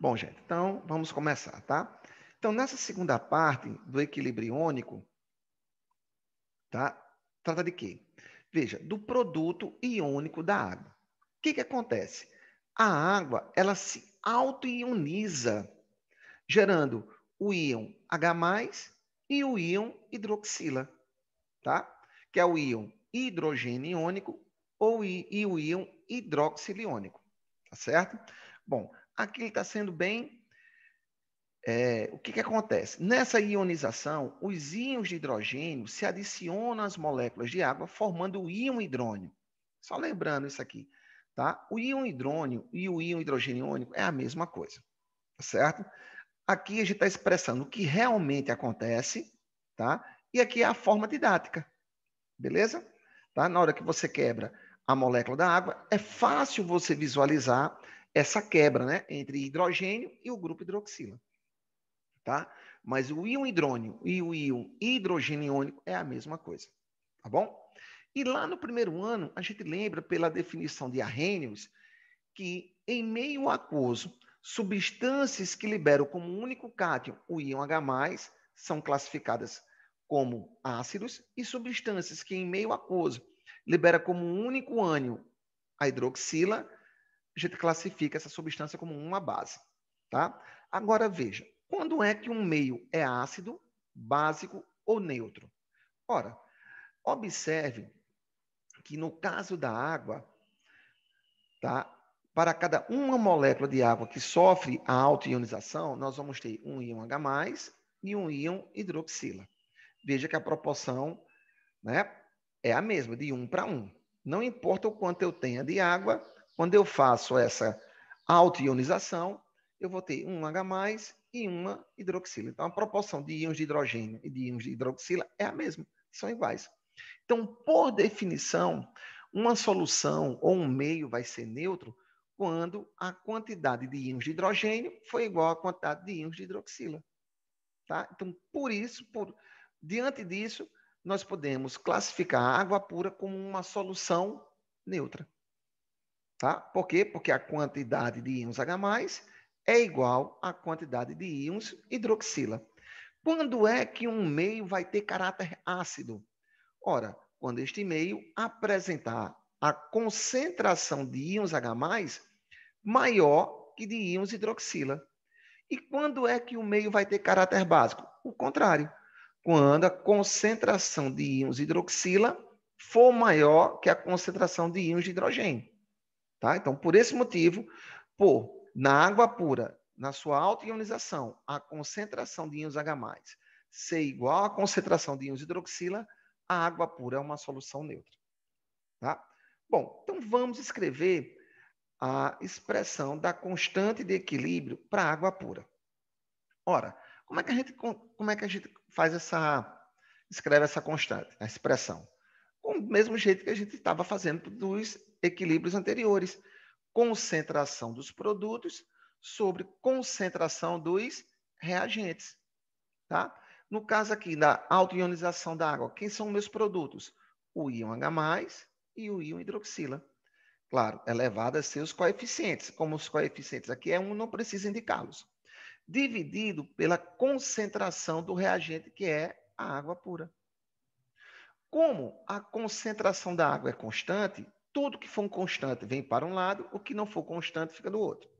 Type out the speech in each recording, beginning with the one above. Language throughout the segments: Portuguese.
Bom, gente, então vamos começar, tá? Então, nessa segunda parte do equilíbrio iônico, tá? Trata de quê? Veja, do produto iônico da água. O que, que acontece? A água, ela se auto-ioniza, gerando o íon H+, e o íon hidroxila, tá? Que é o íon hidrogênio iônico ou e o íon hidroxiliônico, tá certo? Bom, aqui está sendo bem... É, o que, que acontece? Nessa ionização, os íons de hidrogênio se adicionam às moléculas de água, formando o íon hidrônio. Só lembrando isso aqui, tá? O íon hidrônio e o íon hidrogeniônico é a mesma coisa, tá certo? Aqui a gente está expressando o que realmente acontece, tá? E aqui é a forma didática, beleza? Tá? Na hora que você quebra a molécula da água, é fácil você visualizar essa quebra né, entre hidrogênio e o grupo hidroxila. Tá? Mas o íon hidrônio e o íon hidrogeniônico é a mesma coisa. Tá bom? E lá no primeiro ano, a gente lembra pela definição de Arrhenius que em meio aquoso, substâncias que liberam como único cátion o íon H+, são classificadas como ácidos e substâncias que em meio aquoso libera como um único ânion a hidroxila, a gente classifica essa substância como uma base. Tá? Agora veja, quando é que um meio é ácido, básico ou neutro? Ora, observe que no caso da água, tá? para cada uma molécula de água que sofre a autoionização, nós vamos ter um íon H+, e um íon hidroxila. Veja que a proporção né, é a mesma, de um para um. Não importa o quanto eu tenha de água, quando eu faço essa autoionização, eu vou ter um H e uma hidroxila. Então, a proporção de íons de hidrogênio e de íons de hidroxila é a mesma, são iguais. Então, por definição, uma solução ou um meio vai ser neutro quando a quantidade de íons de hidrogênio foi igual à quantidade de íons de hidroxila. Tá? Então, por isso, por, diante disso, nós podemos classificar a água pura como uma solução neutra. Tá? Por quê? Porque a quantidade de íons H+, é igual à quantidade de íons hidroxila. Quando é que um meio vai ter caráter ácido? Ora, quando este meio apresentar a concentração de íons H+, maior que de íons hidroxila. E quando é que o meio vai ter caráter básico? O contrário quando a concentração de íons de hidroxila for maior que a concentração de íons de hidrogênio. Tá? Então, por esse motivo, por na água pura, na sua autoionização, a concentração de íons H+, ser igual à concentração de íons de hidroxila, a água pura é uma solução neutra. Tá? Bom, então vamos escrever a expressão da constante de equilíbrio para água pura. Ora, como é que a gente, como é que a gente faz essa escreve essa constante, a né, expressão, com o mesmo jeito que a gente estava fazendo dos equilíbrios anteriores, concentração dos produtos sobre concentração dos reagentes, tá? No caso aqui da autoionização da água, quem são meus produtos? O íon H+, e o íon hidroxila. Claro, elevado a seus coeficientes. Como os coeficientes aqui é 1, um, não precisa indicá-los dividido pela concentração do reagente, que é a água pura. Como a concentração da água é constante, tudo que for um constante vem para um lado, o que não for constante fica do outro.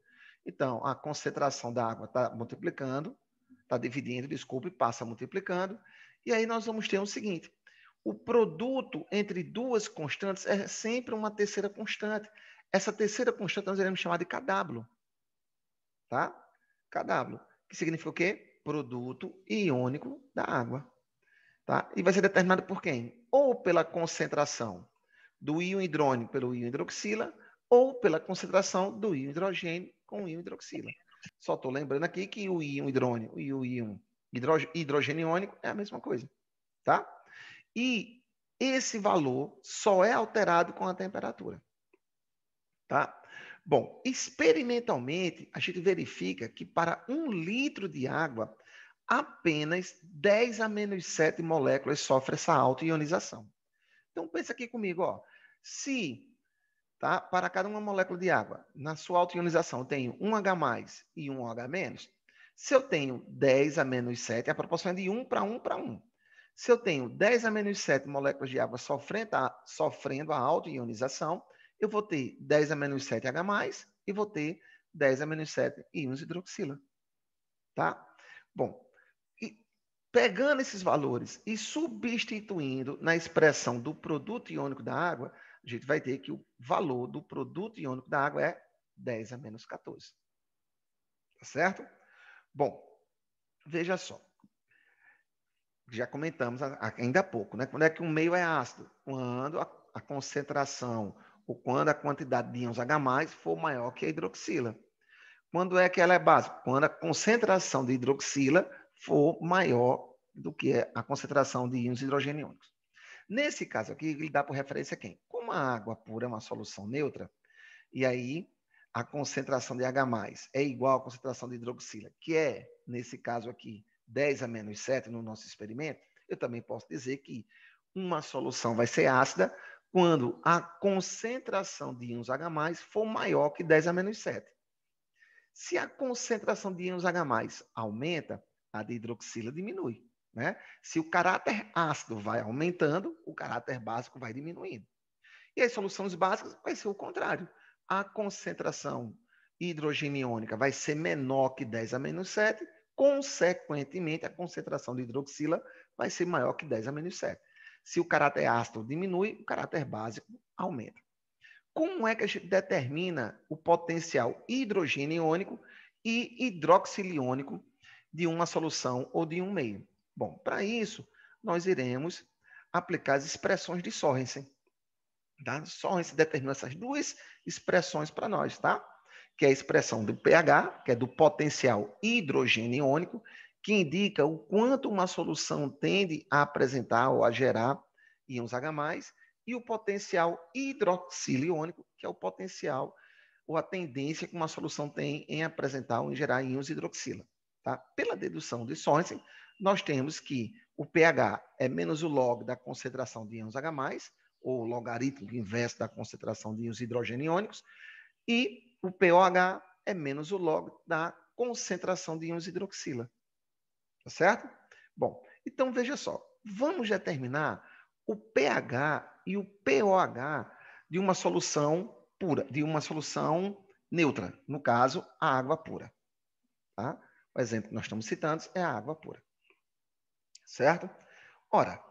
Então, a concentração da água está multiplicando, está dividindo, desculpe, passa multiplicando. E aí nós vamos ter o seguinte: o produto entre duas constantes é sempre uma terceira constante. Essa terceira constante nós iremos chamar de cadábulo. Tá? KW, que significa o quê? Produto iônico da água. Tá? E vai ser determinado por quem? Ou pela concentração do íon hidrônio pelo íon hidroxila, ou pela concentração do íon hidrogênio com o íon hidroxila. Só estou lembrando aqui que o íon hidrônio e o íon hidrogênio iônico é a mesma coisa. Tá? E esse valor só é alterado com a temperatura. Tá? Bom, experimentalmente, a gente verifica que para um litro de água, apenas 10 a menos 7 moléculas sofrem essa autoionização. Então, pensa aqui comigo, ó. Se tá, para cada uma molécula de água, na sua autoionização, eu tenho um H e um OH-, se eu tenho 10 a menos 7, a proporção é de 1 para 1 para 1. Se eu tenho 10 a menos 7 moléculas de água sofrendo a, sofrendo a autoionização, eu vou ter 10 a menos 7 H+, e vou ter 10 a menos 7 íons de hidroxila. Tá? Bom, e pegando esses valores e substituindo na expressão do produto iônico da água, a gente vai ter que o valor do produto iônico da água é 10 a menos 14. Tá certo? Bom, veja só. Já comentamos ainda há pouco, né? Quando é que um meio é ácido? Quando a, a concentração ou quando a quantidade de íons H+, for maior que a hidroxila. Quando é que ela é básica? Quando a concentração de hidroxila for maior do que a concentração de íons hidrogeniônicos. Nesse caso aqui, ele dá por referência quem? Como a água pura é uma solução neutra, e aí a concentração de H+, é igual à concentração de hidroxila, que é, nesse caso aqui, 10 a menos 7 no nosso experimento, eu também posso dizer que uma solução vai ser ácida quando a concentração de íons H+, for maior que 10 a menos 7. Se a concentração de íons H+, aumenta, a de hidroxila diminui. Né? Se o caráter ácido vai aumentando, o caráter básico vai diminuindo. E as soluções básicas vai ser o contrário. A concentração hidrogeniônica vai ser menor que 10 a menos 7, consequentemente, a concentração de hidroxila vai ser maior que 10 a menos 7. Se o caráter ácido diminui, o caráter básico aumenta. Como é que a gente determina o potencial hidrogênio iônico e hidroxiliônico de uma solução ou de um meio? Bom, para isso, nós iremos aplicar as expressões de Sorensen. Tá? Sorensen determina essas duas expressões para nós, tá? Que é a expressão do pH, que é do potencial hidrogênio iônico, que indica o quanto uma solução tende a apresentar ou a gerar íons H+, e o potencial hidroxiliônico, que é o potencial ou a tendência que uma solução tem em apresentar ou em gerar íons hidroxila. Tá? Pela dedução de Sorensen, nós temos que o pH é menos o log da concentração de íons H+, ou logaritmo inverso da concentração de íons hidrogeniônicos, e o pOH é menos o log da concentração de íons hidroxila. Tá certo? Bom, então veja só. Vamos determinar o pH e o pOH de uma solução pura, de uma solução neutra, no caso, a água pura. Tá? O exemplo que nós estamos citando é a água pura. Certo? Ora,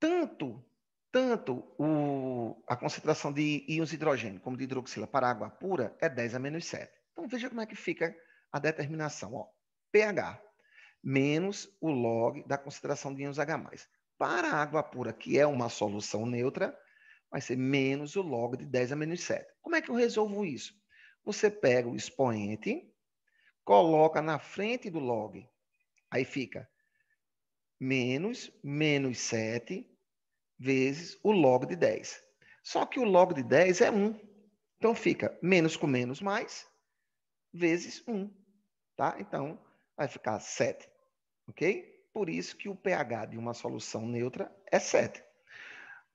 tanto tanto o, a concentração de íons de hidrogênio como de hidroxila para água pura é 10 a menos 7. Então, veja como é que fica a determinação. Ó, pH menos o log da concentração de íons H+. Para a água pura, que é uma solução neutra, vai ser menos o log de 10 a menos 7. Como é que eu resolvo isso? Você pega o expoente, coloca na frente do log, aí fica menos menos 7 vezes o log de 10. Só que o log de 10 é 1. Então, fica menos com menos mais, vezes 1. Tá? Então, vai ficar 7. Ok? Por isso que o pH de uma solução neutra é 7.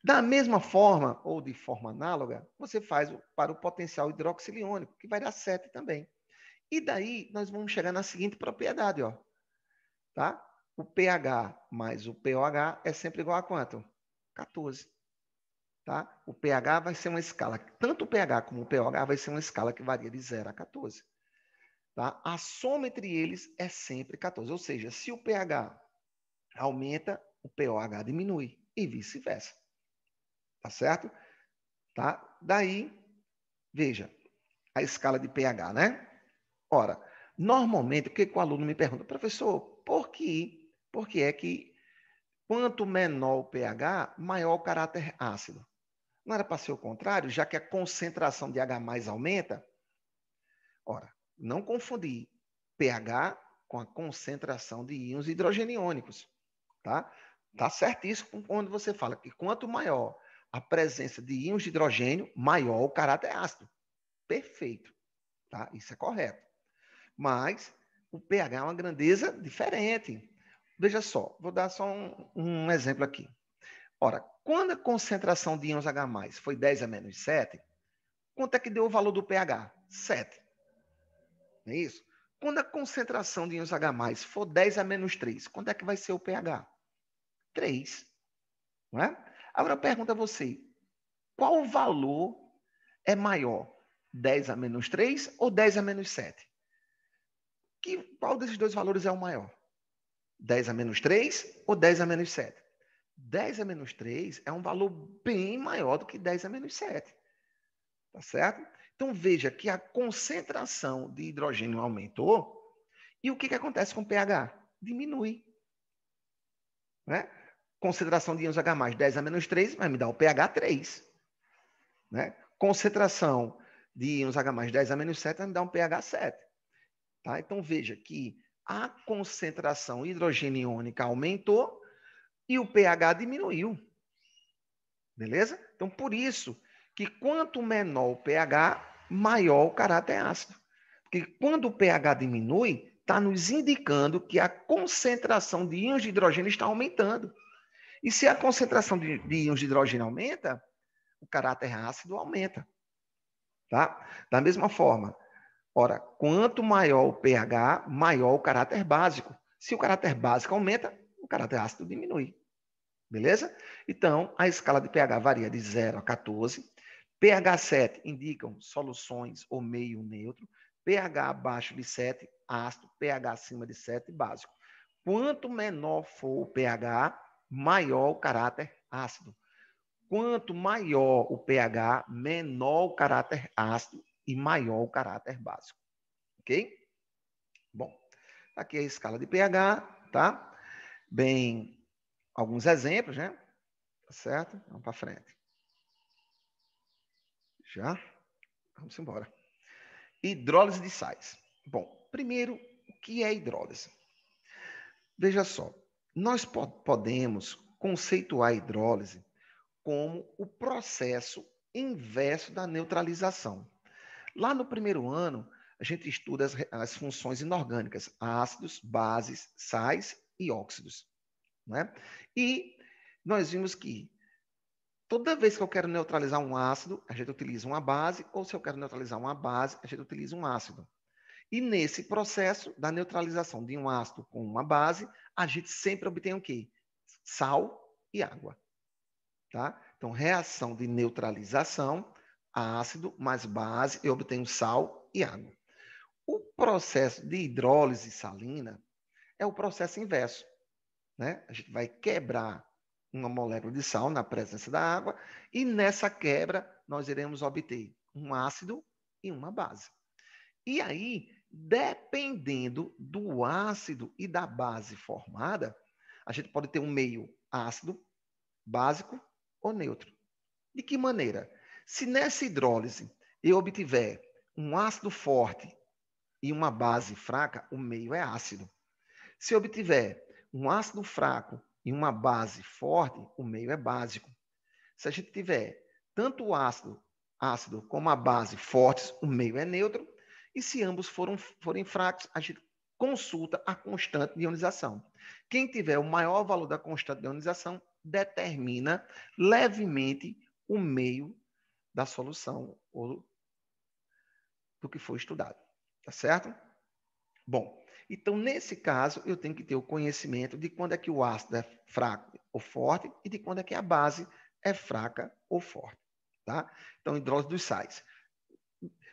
Da mesma forma, ou de forma análoga, você faz para o potencial hidroxiliônico, que vai dar 7 também. E daí nós vamos chegar na seguinte propriedade, ó. Tá? O pH mais o pOH é sempre igual a quanto? 14. Tá? O pH vai ser uma escala, tanto o pH como o pOH vai ser uma escala que varia de 0 a 14. Tá? A soma entre eles é sempre 14. Ou seja, se o pH aumenta, o pOH diminui e vice-versa. Tá certo? Tá? Daí, veja, a escala de pH, né? Ora, normalmente, o que o aluno me pergunta? Professor, por que, por que é que quanto menor o pH, maior o caráter ácido? Não era para ser o contrário, já que a concentração de H+, aumenta? Ora, não confundir pH com a concentração de íons hidrogeniônicos, tá? Tá certíssimo quando você fala que quanto maior a presença de íons de hidrogênio, maior o caráter ácido. Perfeito, tá? Isso é correto. Mas o pH é uma grandeza diferente. Veja só, vou dar só um, um exemplo aqui. Ora, quando a concentração de íons H+, foi 10 a menos 7, quanto é que deu o valor do pH? 7 não é isso? Quando a concentração de íons H+, for 10 a menos 3, quanto é que vai ser o pH? 3, não é? Agora eu pergunto a você, qual valor é maior? 10 a menos 3 ou 10 a menos 7? Que, qual desses dois valores é o maior? 10 a menos 3 ou 10 a menos 7? 10 a menos 3 é um valor bem maior do que 10 a menos 7. Tá certo? Então veja que a concentração de hidrogênio aumentou e o que, que acontece com o pH? Diminui. Né? Concentração de íons H+, 10 a menos 3, vai me dar o pH 3. Né? Concentração de íons H+, 10 a menos 7, vai me dar um pH 7. Tá? Então veja que a concentração hidrogênio iônica aumentou e o pH diminuiu. Beleza? Então por isso que quanto menor o pH, maior o caráter ácido. Porque quando o pH diminui, está nos indicando que a concentração de íons de hidrogênio está aumentando. E se a concentração de, de íons de hidrogênio aumenta, o caráter ácido aumenta. Tá? Da mesma forma, ora, quanto maior o pH, maior o caráter básico. Se o caráter básico aumenta, o caráter ácido diminui. Beleza? Então, a escala de pH varia de 0 a 14, pH 7 indicam soluções ou meio neutro, pH abaixo de 7, ácido, pH acima de 7, básico. Quanto menor for o pH, maior o caráter ácido. Quanto maior o pH, menor o caráter ácido e maior o caráter básico. Ok? Bom, tá aqui a escala de pH, tá? Bem, alguns exemplos, né? Tá certo? Vamos para frente. Já? Vamos embora. Hidrólise de sais. Bom, primeiro, o que é hidrólise? Veja só, nós po podemos conceituar a hidrólise como o processo inverso da neutralização. Lá no primeiro ano, a gente estuda as, as funções inorgânicas, ácidos, bases, sais e óxidos. Né? E nós vimos que Toda vez que eu quero neutralizar um ácido, a gente utiliza uma base, ou se eu quero neutralizar uma base, a gente utiliza um ácido. E nesse processo da neutralização de um ácido com uma base, a gente sempre obtém o quê? Sal e água. Tá? Então, reação de neutralização, ácido mais base, eu obtenho sal e água. O processo de hidrólise salina é o processo inverso. Né? A gente vai quebrar uma molécula de sal na presença da água, e nessa quebra nós iremos obter um ácido e uma base. E aí, dependendo do ácido e da base formada, a gente pode ter um meio ácido, básico ou neutro. De que maneira? Se nessa hidrólise eu obtiver um ácido forte e uma base fraca, o meio é ácido. Se eu obtiver um ácido fraco e uma base forte, o meio é básico. Se a gente tiver tanto o ácido, ácido como a base fortes, o meio é neutro. E se ambos foram, forem fracos, a gente consulta a constante de ionização. Quem tiver o maior valor da constante de ionização determina levemente o meio da solução ou do que foi estudado. Tá certo? Bom, então, nesse caso, eu tenho que ter o conhecimento de quando é que o ácido é fraco ou forte e de quando é que a base é fraca ou forte. Tá? Então, hidrólise dos sais.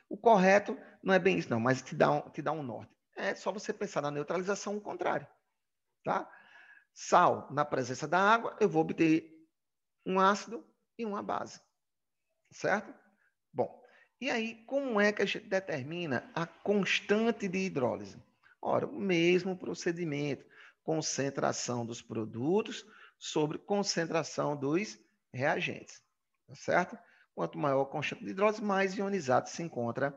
O correto não é bem isso, não, mas te dá um, te dá um norte. É só você pensar na neutralização, o contrário. Tá? Sal na presença da água, eu vou obter um ácido e uma base. Certo? Bom, e aí, como é que a gente determina a constante de hidrólise? Ora, o mesmo procedimento, concentração dos produtos sobre concentração dos reagentes, tá certo? Quanto maior a constante de hidrose, mais ionizado se encontra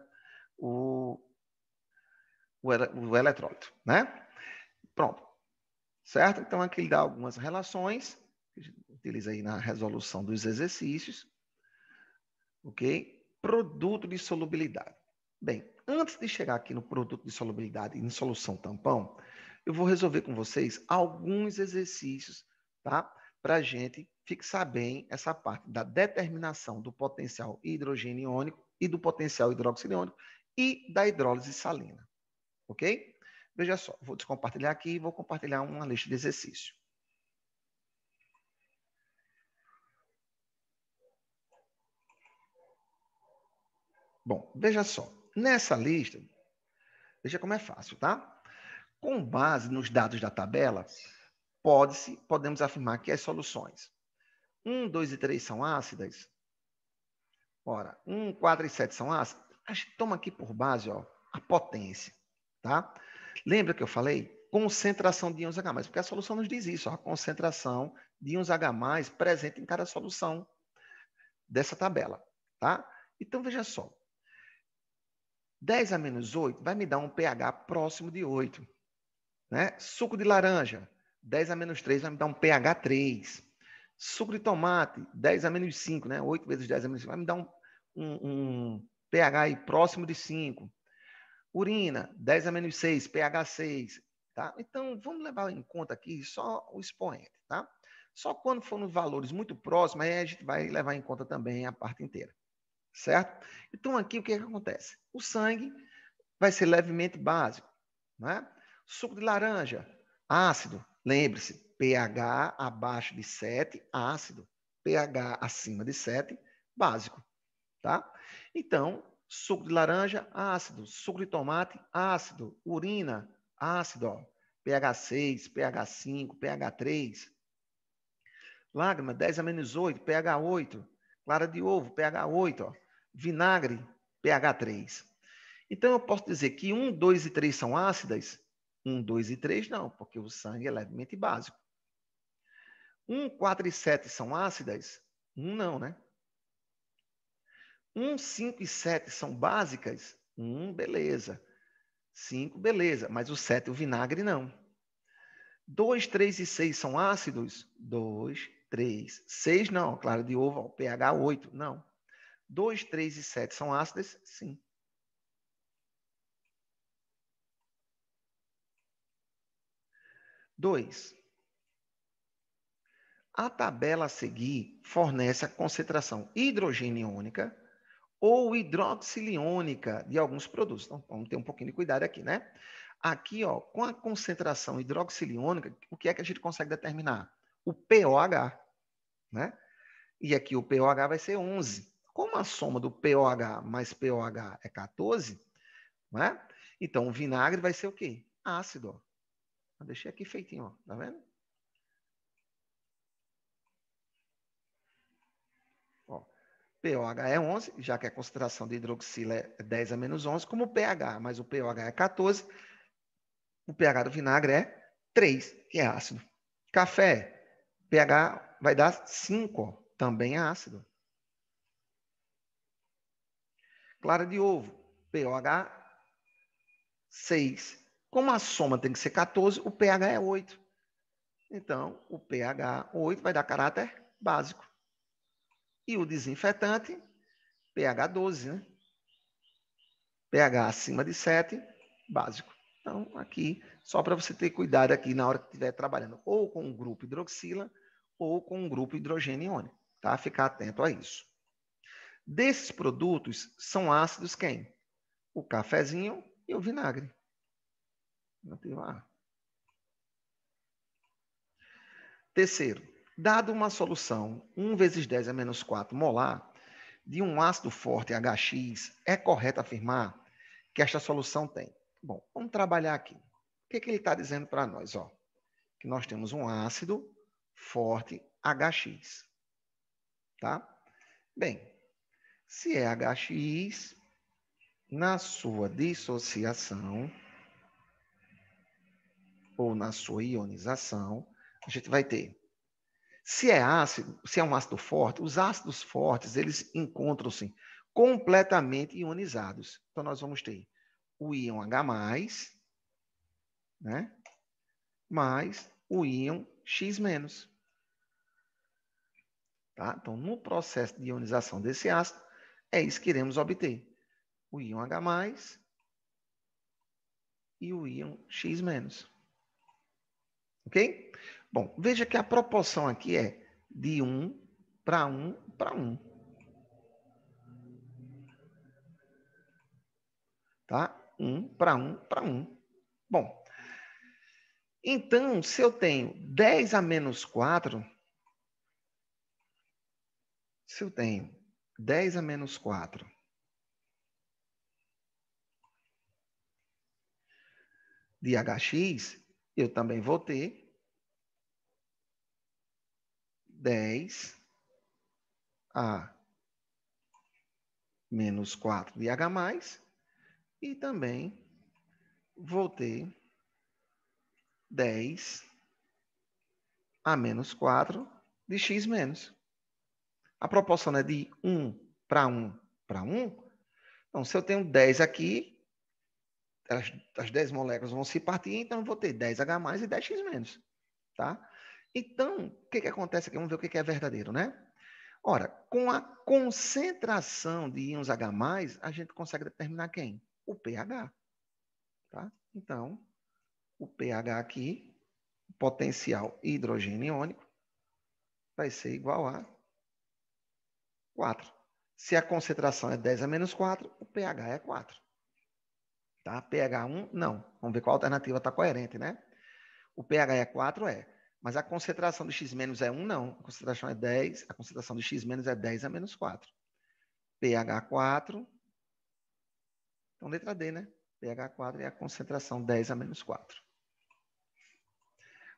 o, o, o eletrólito, né? Pronto, certo? Então, aqui ele dá algumas relações, que a gente utiliza aí na resolução dos exercícios, ok? Produto de solubilidade. Bem, antes de chegar aqui no produto de solubilidade e em solução tampão, eu vou resolver com vocês alguns exercícios, tá? Para a gente fixar bem essa parte da determinação do potencial hidrogênio iônico e do potencial hidróxido iônico e da hidrólise salina, ok? Veja só, vou descompartilhar aqui e vou compartilhar uma lista de exercício. Bom, veja só. Nessa lista, veja como é fácil, tá? Com base nos dados da tabela, pode-se, podemos afirmar que as soluções 1, 2 e 3 são ácidas. Ora, 1, 4 e 7 são ácidas. A gente toma aqui por base ó, a potência, tá? Lembra que eu falei? Concentração de íons H+, porque a solução nos diz isso, ó, a concentração de íons H+, presente em cada solução dessa tabela, tá? Então, veja só. 10 a menos 8 vai me dar um pH próximo de 8. Né? Suco de laranja, 10 a menos 3 vai me dar um pH 3. Suco de tomate, 10 a menos 5, né? 8 vezes 10 a menos 5, vai me dar um, um, um pH aí próximo de 5. Urina, 10 a menos 6, pH 6. Tá? Então, vamos levar em conta aqui só o expoente. Tá? Só quando for nos valores muito próximos, aí a gente vai levar em conta também a parte inteira certo? Então, aqui o que, é que acontece? O sangue vai ser levemente básico, né? Suco de laranja, ácido, lembre-se, pH abaixo de 7, ácido, pH acima de 7, básico, tá? Então, suco de laranja, ácido, suco de tomate, ácido, urina, ácido, ó, pH 6, pH 5, pH 3. Lágrima, 10 a menos 8, pH 8. Clara de ovo, pH 8, ó vinagre, pH 3. Então, eu posso dizer que 1, 2 e 3 são ácidas? 1, 2 e 3 não, porque o sangue é levemente básico. 1, 4 e 7 são ácidas? 1 não, né? 1, 5 e 7 são básicas? 1, beleza. 5, beleza. Mas o 7, o vinagre, não. 2, 3 e 6 são ácidos? 2, 3. 6 não, claro de ovo, pH 8, não. 2, 3 e 7 são ácidas? Sim. Dois. A tabela a seguir fornece a concentração hidrogeniônica ou hidroxiliônica de alguns produtos. Então, vamos ter um pouquinho de cuidado aqui, né? Aqui, ó, com a concentração hidroxiliônica, o que é que a gente consegue determinar? O pOH, né? E aqui o pOH vai ser 11. Como a soma do POH mais POH é 14, né? então o vinagre vai ser o quê? Ácido. Ó. deixei aqui feitinho, ó. tá vendo? Ó, POH é 11, já que a concentração de hidroxila é 10 a menos 11, como o pH, mais o pOH é 14, o pH do vinagre é 3, que é ácido. Café, pH vai dar 5, ó, também é ácido. clara de ovo, pH 6. Como a soma tem que ser 14, o pH é 8. Então, o pH 8 vai dar caráter básico. E o desinfetante, pH 12, né? pH acima de 7, básico. Então, aqui, só para você ter cuidado aqui na hora que estiver trabalhando ou com o grupo hidroxila ou com o grupo hidrogênio iônico, tá? Ficar atento a isso. Desses produtos são ácidos quem? O cafezinho e o vinagre. lá Terceiro, dado uma solução 1 vezes 10 a é menos 4 molar de um ácido forte HX, é correto afirmar que esta solução tem? Bom, vamos trabalhar aqui. O que, é que ele está dizendo para nós? Ó, que nós temos um ácido forte HX. Tá? Bem, se é HX, na sua dissociação ou na sua ionização, a gente vai ter. Se é ácido, se é um ácido forte, os ácidos fortes, eles encontram-se completamente ionizados. Então nós vamos ter o íon H+, né? Mais o íon X-. Tá? Então no processo de ionização desse ácido, é isso que iremos obter. O íon H+, e o íon X-. Ok? Bom, veja que a proporção aqui é de 1 para 1 para 1. Tá? 1 para 1 para 1. Bom, então, se eu tenho 10 a menos 4, se eu tenho 10 a menos 4. De hx, eu também vou ter 10 a menos 4 de H+, e também vou ter 10 a menos 4 de X menos a proporção é de 1 para 1 para 1. Então, se eu tenho 10 aqui, as, as 10 moléculas vão se partir, então eu vou ter 10H e 10X menos. Tá? Então, o que, que acontece aqui? Vamos ver o que, que é verdadeiro, né? Ora, com a concentração de íons H+, a gente consegue determinar quem? O pH. Tá? Então, o pH aqui, potencial hidrogênio iônico, vai ser igual a 4. Se a concentração é 10 a menos 4, o pH é 4. Tá? pH 1, não. Vamos ver qual alternativa está coerente, né? O pH é 4, é. Mas a concentração de X- é 1, não. A concentração é 10, a concentração de X- é 10 a menos 4. pH 4. Então, letra D, né? pH 4 é a concentração 10 a menos 4.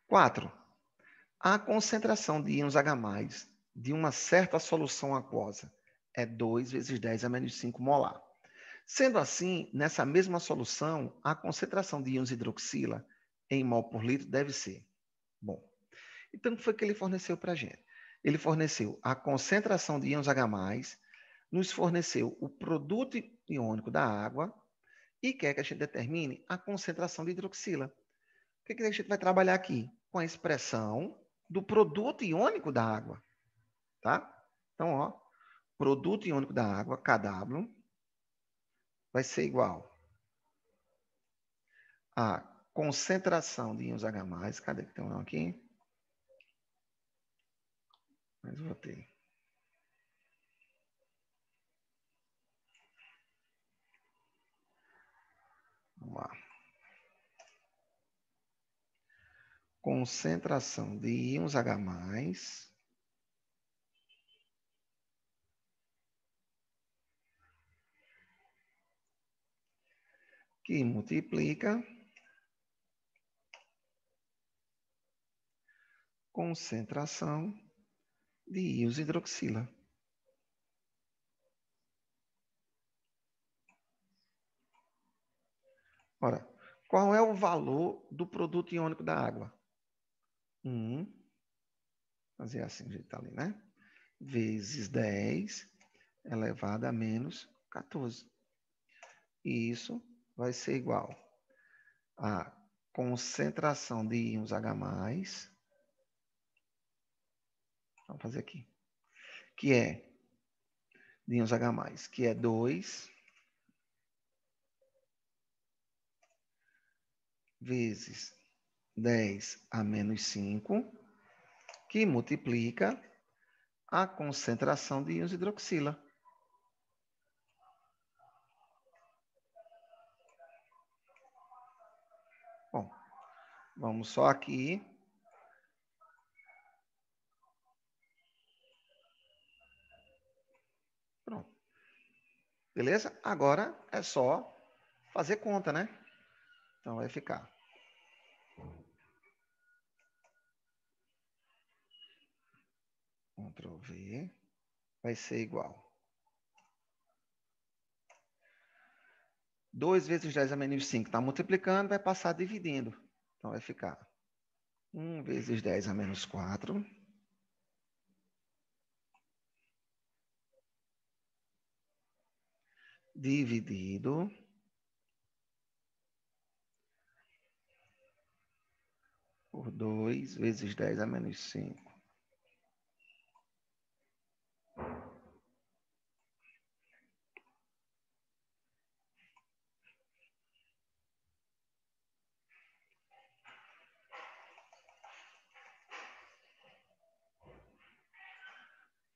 4. A concentração de íons H+, de uma certa solução aquosa é 2 vezes 10 a menos 5 molar. Sendo assim, nessa mesma solução, a concentração de íons hidroxila em mol por litro deve ser. Bom, então o que foi que ele forneceu para a gente? Ele forneceu a concentração de íons H+, nos forneceu o produto iônico da água e quer que a gente determine a concentração de hidroxila. O que, que a gente vai trabalhar aqui? Com a expressão do produto iônico da água tá? Então, ó, produto iônico da água, KW, vai ser igual a concentração de íons H+, cadê que tem um aqui? Mas botei. Vamos lá. Concentração de íons H+, que multiplica concentração de íons hidroxila. Ora, qual é o valor do produto iônico da água? 1, um, fazer assim, jeito tá ali, né? Vezes 10 elevado a menos 14. E isso vai ser igual à concentração de íons H+, vamos fazer aqui, que é de íons H+, que é 2 vezes 10 a menos 5, que multiplica a concentração de íons hidroxila, Vamos só aqui. Pronto. Beleza? Agora é só fazer conta, né? Então vai ficar. Ctrl V. Vai ser igual. 2 vezes 10 a menos 5 está multiplicando, vai passar dividindo. Então, vai ficar 1 vezes 10 a menos 4. Dividido por 2 vezes 10 a menos 5.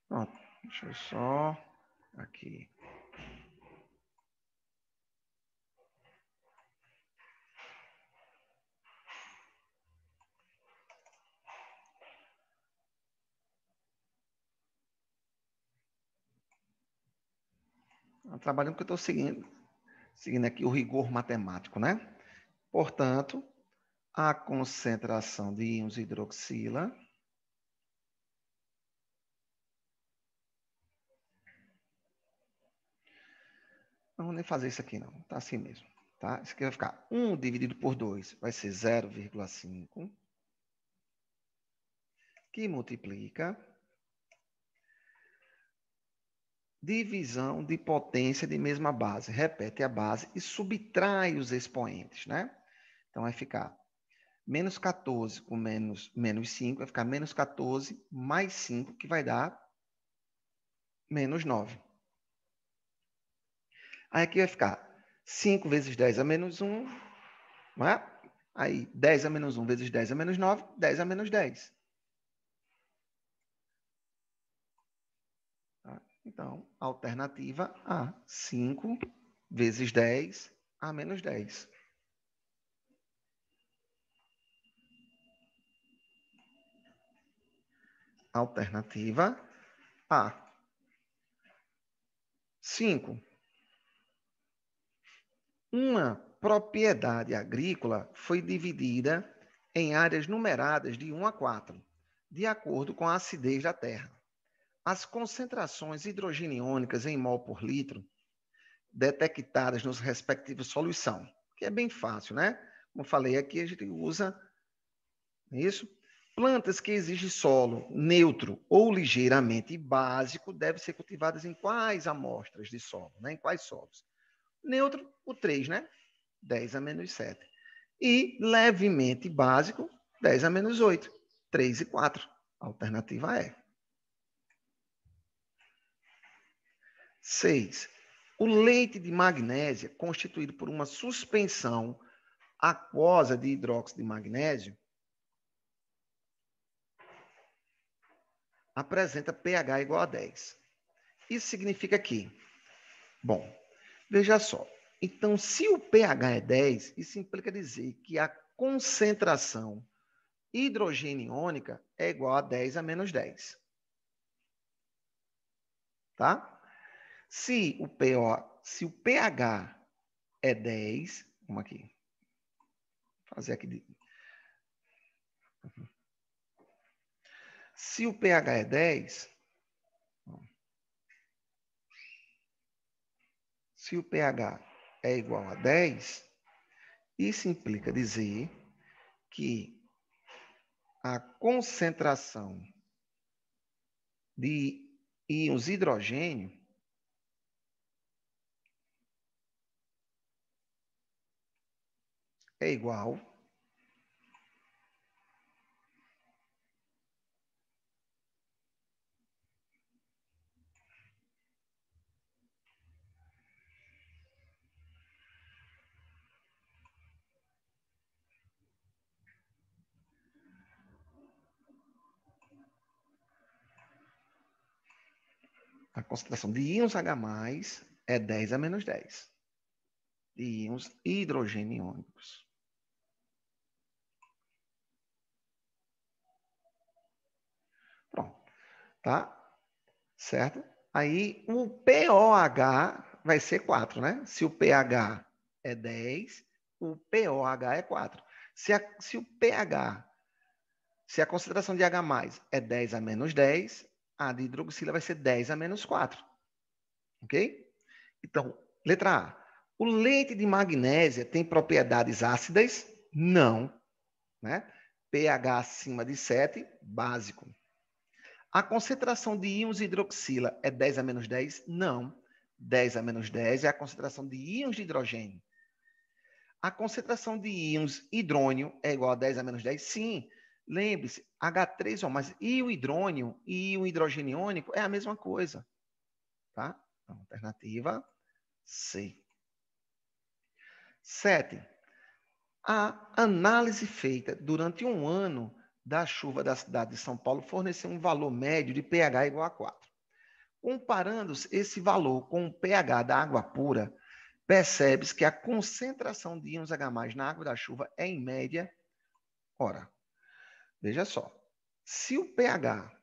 Pronto, deixa eu só aqui. Tá trabalhando porque eu estou seguindo, seguindo aqui o rigor matemático, né? Portanto, a concentração de íons hidroxila Não vou nem fazer isso aqui, não. Tá assim mesmo. Tá? Isso aqui vai ficar 1 dividido por 2, vai ser 0,5, que multiplica divisão de potência de mesma base. Repete a base e subtrai os expoentes, né? Então, vai ficar menos 14 com menos, menos 5, vai ficar menos 14 mais 5, que vai dar menos 9. Aí aqui vai ficar 5 vezes 10 a menos 1, não é? Aí 10 a menos 1 vezes 10 a menos 9, 10 a menos 10. Tá? Então, alternativa A, 5 vezes 10 a menos 10. Alternativa A. 5 uma propriedade agrícola foi dividida em áreas numeradas de 1 a 4, de acordo com a acidez da terra. As concentrações hidrogeniônicas em mol por litro detectadas nos respectivos solução, que é bem fácil, né? Como falei aqui, a gente usa é isso. Plantas que exigem solo neutro ou ligeiramente básico devem ser cultivadas em quais amostras de solo, né? em quais solos? nem o 3, né? 10 a menos 7. E levemente básico, 10 a menos 8. 3 e 4. Alternativa é. 6. O leite de magnésia, constituído por uma suspensão aquosa de hidróxido de magnésio, apresenta pH igual a 10. Isso significa que, bom, Veja só. Então, se o pH é 10, isso implica dizer que a concentração hidrogênio iônica é igual a 10 a menos 10. Tá? Se o, PO, se o pH é 10, vamos aqui. Vou fazer aqui. De... Uhum. Se o pH é 10, Se o pH é igual a 10, isso implica dizer que a concentração de íons hidrogênio é igual a concentração de íons H+, é 10 a menos 10. De íons hidrogeniônicos. Pronto. Tá? Certo? Aí, o POH vai ser 4, né? Se o pH é 10, o POH é 4. Se, a, se o pH, se a concentração de H+, é 10 a menos 10, a de hidroxila vai ser 10 a menos 4. Ok? Então, letra A. O leite de magnésia tem propriedades ácidas? Não. Né? pH acima de 7, básico. A concentração de íons de hidroxila é 10 a menos 10? Não. 10 a menos 10 é a concentração de íons de hidrogênio. A concentração de íons hidrônio é igual a 10 a menos 10? Sim. Lembre-se, H3O, mas e o hidrônio e o hidrogênio iônico é a mesma coisa. Tá? Então, alternativa C. 7. A análise feita durante um ano da chuva da cidade de São Paulo forneceu um valor médio de pH igual a 4. Comparando esse valor com o pH da água pura, percebe-se que a concentração de íons H+, na água da chuva é, em média, ora, Veja só. Se o pH,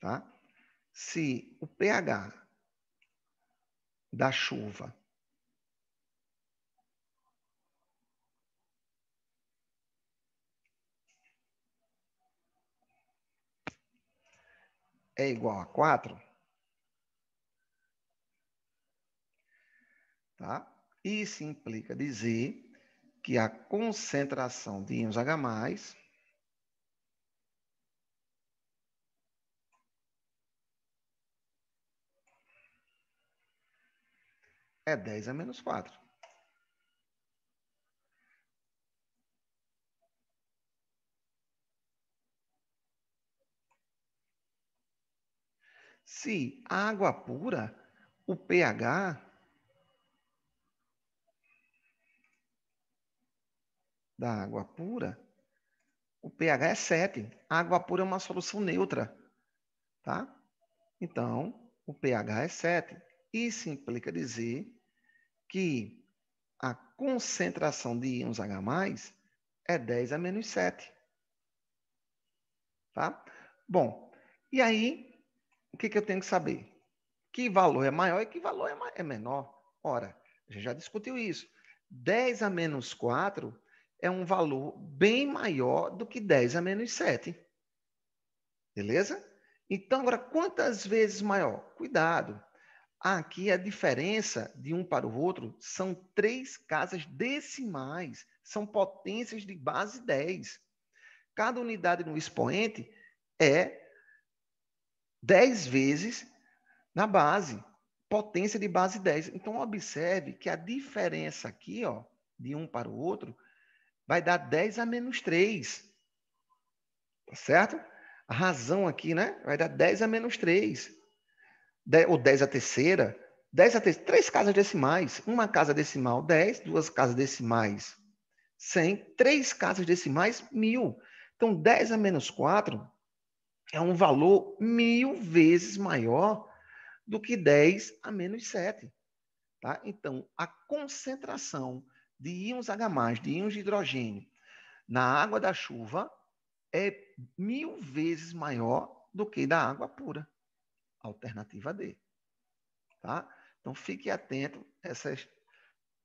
tá? Se o pH da chuva é igual a 4, tá? Isso implica dizer que a concentração de íons H+, é 10 a menos 4. Se água pura, o pH da água pura, o pH é 7. A água pura é uma solução neutra, tá? Então, o pH é 7. Isso implica dizer que a concentração de íons H+, é 10 a menos 7. Tá? Bom, e aí, o que, que eu tenho que saber? Que valor é maior e que valor é, é menor? Ora, a gente já discutiu isso. 10 a menos 4 é um valor bem maior do que 10 a menos 7. Beleza? Então, agora, quantas vezes maior? Cuidado. Aqui a diferença de um para o outro são três casas decimais, são potências de base 10. Cada unidade no expoente é 10 vezes na base, potência de base 10. Então, observe que a diferença aqui, ó, de um para o outro, vai dar 10 a menos 3. Tá certo? A razão aqui, né? Vai dar 10 a menos 3. De, ou 10 a terceira. 10 a terceira. Três casas decimais. Uma casa decimal, 10. Duas casas decimais, 100. Três casas decimais, 1.000. Então, 10 a menos 4 é um valor mil vezes maior do que 10 a menos 7. Tá? Então, a concentração de íons H+, de íons de hidrogênio, na água da chuva é mil vezes maior do que da água pura. Alternativa D. Tá? Então, fique atento a, essas,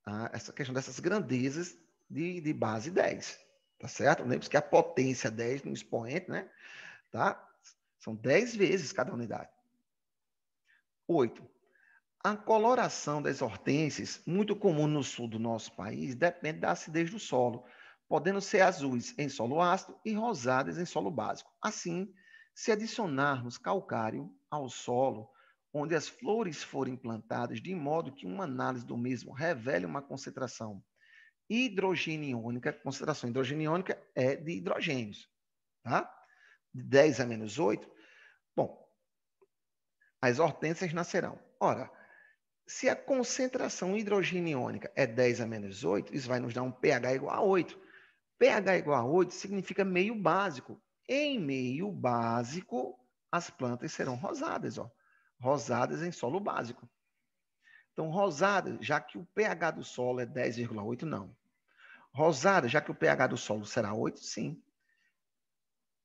a essa questão dessas grandezas de, de base 10. Tá certo? Lembre-se que a potência 10 no expoente, né? Tá? São 10 vezes cada unidade. 8. A coloração das hortênsias, muito comum no sul do nosso país, depende da acidez do solo, podendo ser azuis em solo ácido e rosadas em solo básico. Assim, se adicionarmos calcário ao solo, onde as flores forem plantadas, de modo que uma análise do mesmo revele uma concentração hidrogeniônica, concentração hidrogeniônica é de hidrogênios, tá? De 10 a menos 8. Bom, as hortênsias nascerão. Ora, se a concentração hidrogeniônica é 10 a menos 8, isso vai nos dar um pH igual a 8. pH igual a 8 significa meio básico. Em meio básico, as plantas serão rosadas, ó. Rosadas em solo básico. Então, rosada, já que o pH do solo é 10,8, não. Rosada, já que o pH do solo será 8, sim.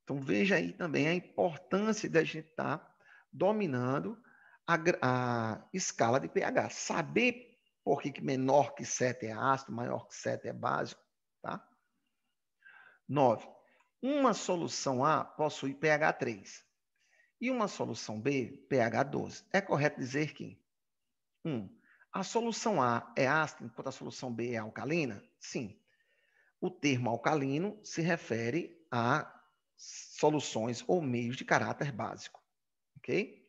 Então, veja aí também a importância da gente estar tá dominando a, a escala de pH. Saber por que menor que 7 é ácido, maior que 7 é básico, tá? 9. Uma solução A possui pH 3 e uma solução B, pH 12. É correto dizer que 1. Um, a solução A é ácida enquanto a solução B é alcalina? Sim. O termo alcalino se refere a soluções ou meios de caráter básico, ok?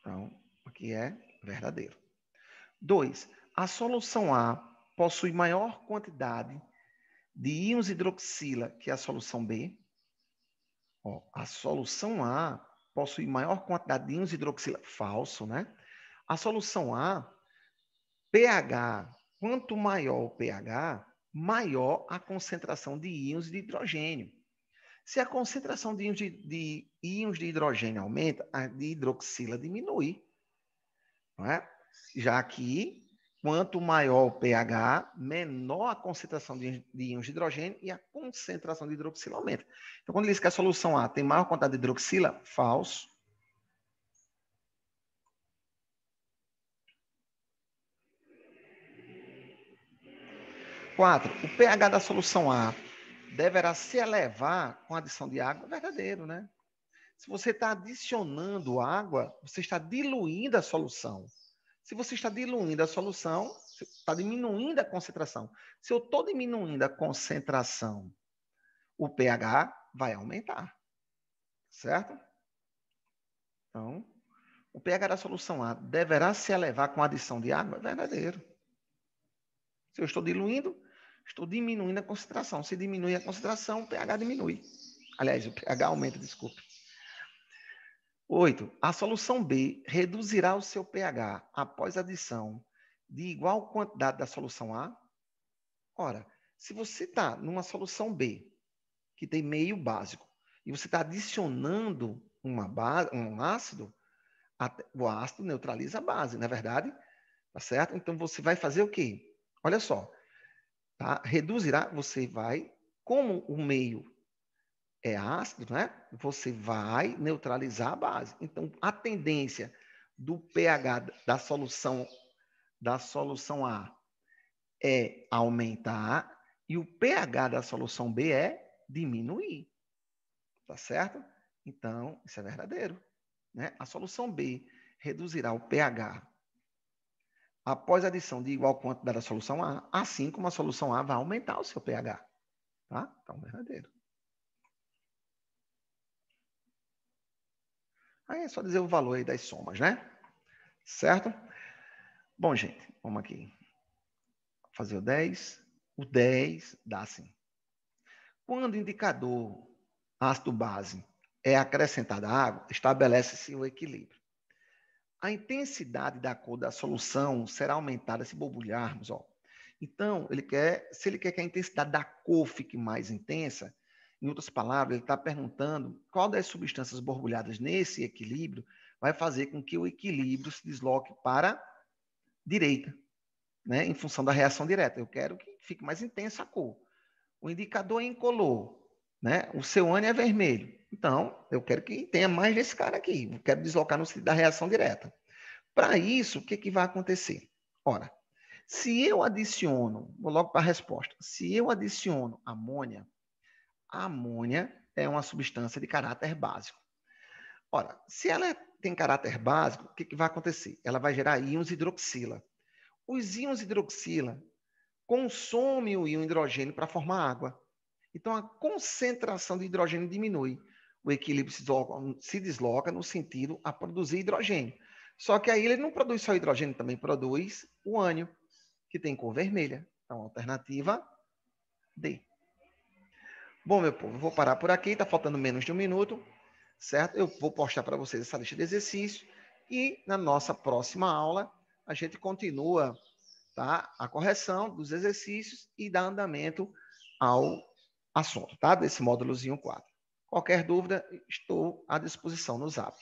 Então, aqui é verdadeiro. 2. A solução A possui maior quantidade de íons hidroxila que a solução B. Ó, a solução A possui maior quantidade de íons hidroxila. Falso, né? A solução A, pH, quanto maior o pH, maior a concentração de íons de hidrogênio. Se a concentração de íons de, de, íons de hidrogênio aumenta, a de hidroxila diminui. Não é? Já que quanto maior o pH, menor a concentração de, de íons de hidrogênio e a concentração de hidroxila aumenta. Então, quando ele diz que a solução A tem maior quantidade de hidroxila, falso. Quatro, o pH da solução A deverá se elevar com a adição de água, verdadeiro, né? Se você está adicionando água, você está diluindo a solução. Se você está diluindo a solução, está diminuindo a concentração. Se eu estou diminuindo a concentração, o pH vai aumentar. Certo? Então, o pH da solução A deverá se elevar com a adição de água? Verdadeiro. Se eu estou diluindo, Estou diminuindo a concentração. Se diminui a concentração, o pH diminui. Aliás, o pH aumenta, desculpe. 8. A solução B reduzirá o seu pH após adição de igual quantidade da solução A? Ora, se você está numa solução B, que tem meio básico, e você está adicionando uma base, um ácido, o ácido neutraliza a base, não é verdade? Tá certo? Então você vai fazer o quê? Olha só, tá? reduzirá, você vai, como o meio é ácido, né? Você vai neutralizar a base. Então, a tendência do pH da solução da solução A é aumentar e o pH da solução B é diminuir. Tá certo? Então, isso é verdadeiro, né? A solução B reduzirá o pH após a adição de igual quantidade da solução A, assim como a solução A vai aumentar o seu pH. Tá? Então, verdadeiro. Aí é só dizer o valor aí das somas, né? Certo? Bom, gente, vamos aqui. Fazer o 10. O 10 dá assim. Quando o indicador ácido-base é acrescentado à água, estabelece-se o equilíbrio. A intensidade da cor da solução será aumentada se borbulharmos, ó. Então, ele quer, se ele quer que a intensidade da cor fique mais intensa, em outras palavras, ele está perguntando qual das substâncias borbulhadas nesse equilíbrio vai fazer com que o equilíbrio se desloque para direita, né? em função da reação direta. Eu quero que fique mais intensa a cor. O indicador é incolor, né? o seu ânion é vermelho. Então, eu quero que tenha mais desse cara aqui. Eu quero deslocar no sentido da reação direta. Para isso, o que, que vai acontecer? Ora, se eu adiciono, vou logo para a resposta, se eu adiciono amônia, a amônia é uma substância de caráter básico. Ora, se ela é, tem caráter básico, o que, que vai acontecer? Ela vai gerar íons hidroxila. Os íons hidroxila consomem o íon hidrogênio para formar água. Então, a concentração de hidrogênio diminui o equilíbrio se desloca no sentido a produzir hidrogênio. Só que aí ele não produz só hidrogênio, também produz o ânion, que tem cor vermelha. Então, alternativa D. Bom, meu povo, eu vou parar por aqui, está faltando menos de um minuto, certo? Eu vou postar para vocês essa lista de exercícios e na nossa próxima aula a gente continua tá? a correção dos exercícios e dá andamento ao assunto, tá? Desse módulozinho 4. Qualquer dúvida, estou à disposição no Zap.